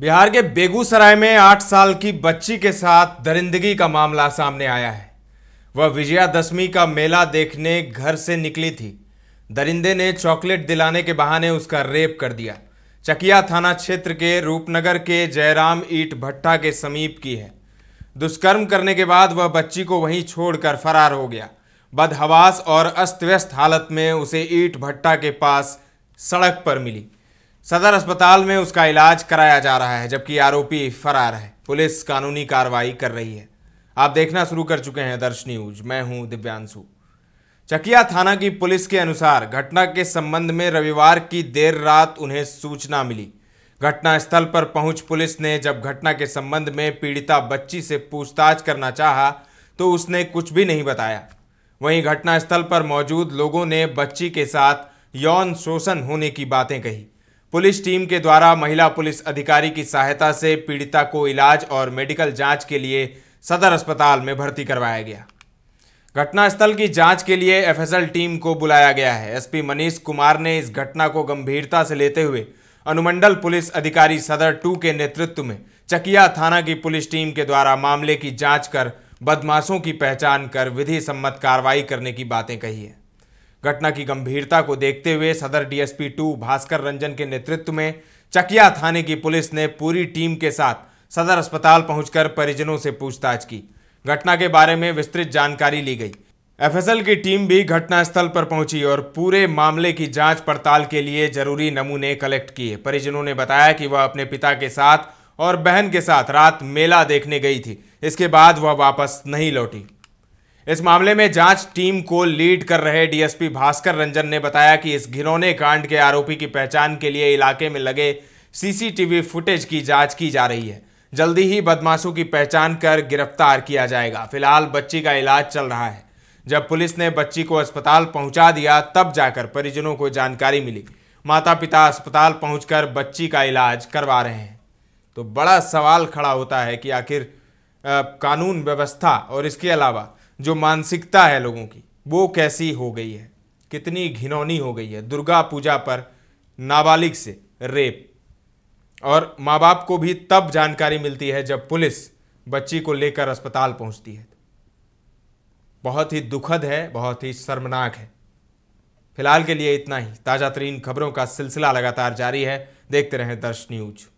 बिहार के बेगूसराय में आठ साल की बच्ची के साथ दरिंदगी का मामला सामने आया है वह विजयादशमी का मेला देखने घर से निकली थी दरिंदे ने चॉकलेट दिलाने के बहाने उसका रेप कर दिया चकिया थाना क्षेत्र के रूपनगर के जयराम ईट भट्टा के समीप की है दुष्कर्म करने के बाद वह बच्ची को वहीं छोड़कर फरार हो गया बदहवास और अस्त व्यस्त हालत में उसे ईट भट्टा के पास सड़क पर मिली सदर अस्पताल में उसका इलाज कराया जा रहा है जबकि आरोपी फरार है पुलिस कानूनी कार्रवाई कर रही है आप देखना शुरू कर चुके हैं दर्श न्यूज मैं हूं दिव्यांशु चकिया थाना की पुलिस के अनुसार घटना के संबंध में रविवार की देर रात उन्हें सूचना मिली घटनास्थल पर पहुंच पुलिस ने जब घटना के संबंध में पीड़िता बच्ची से पूछताछ करना चाहा तो उसने कुछ भी नहीं बताया वहीं घटनास्थल पर मौजूद लोगों ने बच्ची के साथ यौन शोषण होने की बातें कही पुलिस टीम के द्वारा महिला पुलिस अधिकारी की सहायता से पीड़िता को इलाज और मेडिकल जांच के लिए सदर अस्पताल में भर्ती करवाया गया घटनास्थल की जांच के लिए एफएसएल टीम को बुलाया गया है एसपी मनीष कुमार ने इस घटना को गंभीरता से लेते हुए अनुमंडल पुलिस अधिकारी सदर टू के नेतृत्व में चकिया थाना की पुलिस टीम के द्वारा मामले की जांच कर बदमाशों की पहचान कर विधि सम्मत कार्रवाई करने की बातें कही है घटना की गंभीरता को देखते हुए सदर डीएसपी टू भास्कर रंजन के नेतृत्व में चकिया थाने की पुलिस ने पूरी टीम के साथ सदर अस्पताल पहुंचकर परिजनों से पूछताछ की घटना के बारे में विस्तृत जानकारी ली गई एफएसएल की टीम भी घटनास्थल पर पहुंची और पूरे मामले की जांच पड़ताल के लिए जरूरी नमूने कलेक्ट किए परिजनों ने बताया कि वह अपने पिता के साथ और बहन के साथ रात मेला देखने गई थी इसके बाद वह वापस नहीं लौटी इस मामले में जांच टीम को लीड कर रहे डीएसपी भास्कर रंजन ने बताया कि इस घिनौने कांड के आरोपी की पहचान के लिए इलाके में लगे सीसीटीवी फुटेज की जांच की जा रही है जल्दी ही बदमाशों की पहचान कर गिरफ्तार किया जाएगा फिलहाल बच्ची का इलाज चल रहा है जब पुलिस ने बच्ची को अस्पताल पहुंचा दिया तब जाकर परिजनों को जानकारी मिली माता पिता अस्पताल पहुंचकर बच्ची का इलाज करवा रहे हैं तो बड़ा सवाल खड़ा होता है कि आखिर कानून व्यवस्था और इसके अलावा जो मानसिकता है लोगों की वो कैसी हो गई है कितनी घिनौनी हो गई है दुर्गा पूजा पर नाबालिग से रेप और माँ बाप को भी तब जानकारी मिलती है जब पुलिस बच्ची को लेकर अस्पताल पहुँचती है बहुत ही दुखद है बहुत ही शर्मनाक है फिलहाल के लिए इतना ही ताज़ा तरीन खबरों का सिलसिला लगातार जारी है देखते रहें दर्श न्यूज़